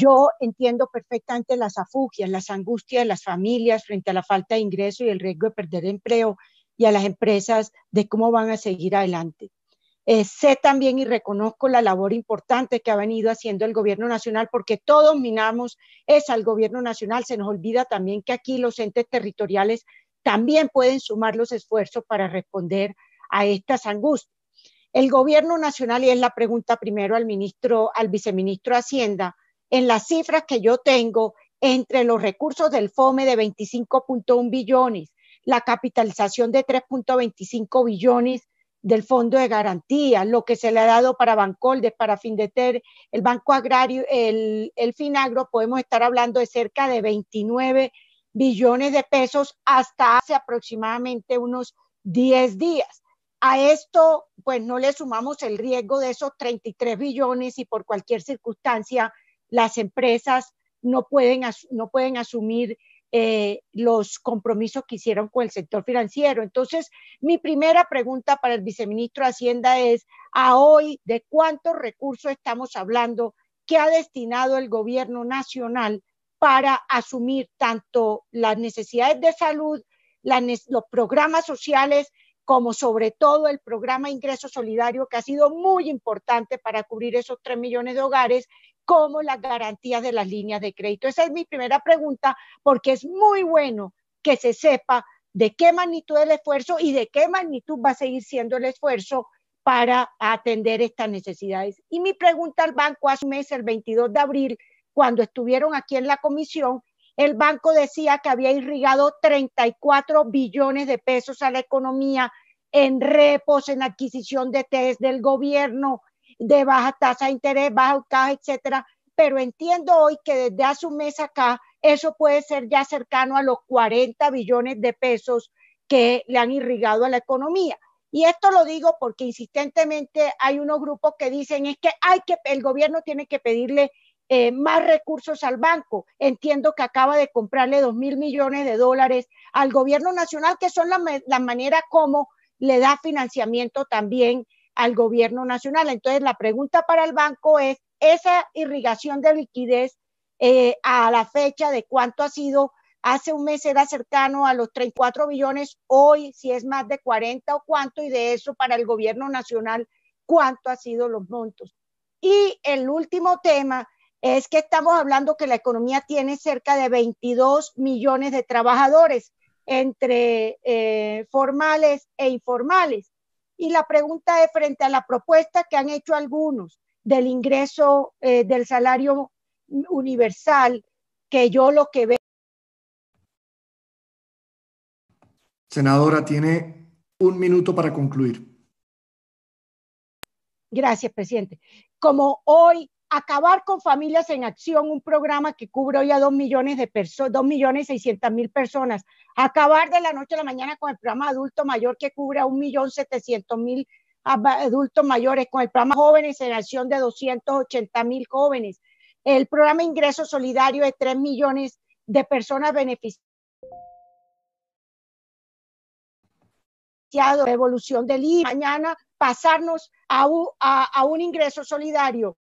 Yo entiendo perfectamente las afugias, las angustias de las familias frente a la falta de ingreso y el riesgo de perder empleo y a las empresas de cómo van a seguir adelante. Eh, sé también y reconozco la labor importante que ha venido haciendo el gobierno nacional, porque todos minamos es al gobierno nacional. Se nos olvida también que aquí los entes territoriales también pueden sumar los esfuerzos para responder a estas angustias. El gobierno nacional, y es la pregunta primero al ministro, al viceministro de Hacienda, en las cifras que yo tengo entre los recursos del FOME de 25.1 billones, la capitalización de 3.25 billones del Fondo de Garantía, lo que se le ha dado para Bancoldes, para Findeter, el Banco Agrario, el, el Finagro, podemos estar hablando de cerca de 29 billones de pesos hasta hace aproximadamente unos 10 días. A esto, pues no le sumamos el riesgo de esos 33 billones y por cualquier circunstancia las empresas no pueden, no pueden asumir eh, los compromisos que hicieron con el sector financiero. Entonces, mi primera pregunta para el viceministro de Hacienda es, a hoy, ¿de cuántos recursos estamos hablando que ha destinado el gobierno nacional para asumir tanto las necesidades de salud, los programas sociales, como sobre todo el programa Ingreso Solidario, que ha sido muy importante para cubrir esos 3 millones de hogares, como las garantías de las líneas de crédito. Esa es mi primera pregunta, porque es muy bueno que se sepa de qué magnitud el esfuerzo y de qué magnitud va a seguir siendo el esfuerzo para atender estas necesidades. Y mi pregunta al banco hace un mes, el 22 de abril, cuando estuvieron aquí en la comisión, el banco decía que había irrigado 34 billones de pesos a la economía en repos, en adquisición de test e del gobierno, de baja tasa de interés, baja caja, etcétera. Pero entiendo hoy que desde hace un mes acá, eso puede ser ya cercano a los 40 billones de pesos que le han irrigado a la economía. Y esto lo digo porque insistentemente hay unos grupos que dicen es que, hay que el gobierno tiene que pedirle eh, más recursos al banco. Entiendo que acaba de comprarle 2 mil millones de dólares al gobierno nacional, que son la manera como le da financiamiento también al gobierno nacional. Entonces, la pregunta para el banco es, esa irrigación de liquidez eh, a la fecha de cuánto ha sido, hace un mes era cercano a los 34 millones hoy si es más de 40 o cuánto, y de eso para el gobierno nacional, cuánto ha sido los montos. Y el último tema es que estamos hablando que la economía tiene cerca de 22 millones de trabajadores entre eh, formales e informales. Y la pregunta es frente a la propuesta que han hecho algunos del ingreso eh, del salario universal, que yo lo que veo... Senadora, tiene un minuto para concluir. Gracias, presidente. Como hoy acabar con familias en acción, un programa que cubre hoy a 2 millones de personas, 2 millones mil personas, acabar de la noche a la mañana con el programa adulto mayor que cubre a 1 millón mil adultos mayores, con el programa jóvenes en acción de 280 mil jóvenes, el programa ingreso solidario de 3 millones de personas beneficiadas. evolución del IVA, mañana pasarnos a un ingreso solidario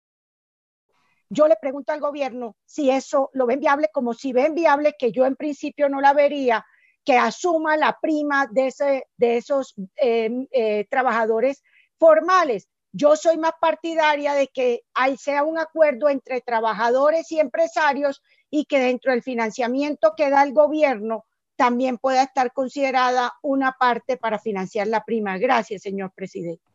yo le pregunto al gobierno si eso lo ven viable, como si ven viable, que yo en principio no la vería, que asuma la prima de, ese, de esos em, eh, trabajadores formales. Yo soy más partidaria de que ahí sea un acuerdo entre trabajadores y empresarios y que dentro del financiamiento que da el gobierno también pueda estar considerada una parte para financiar la prima. Gracias, señor presidente.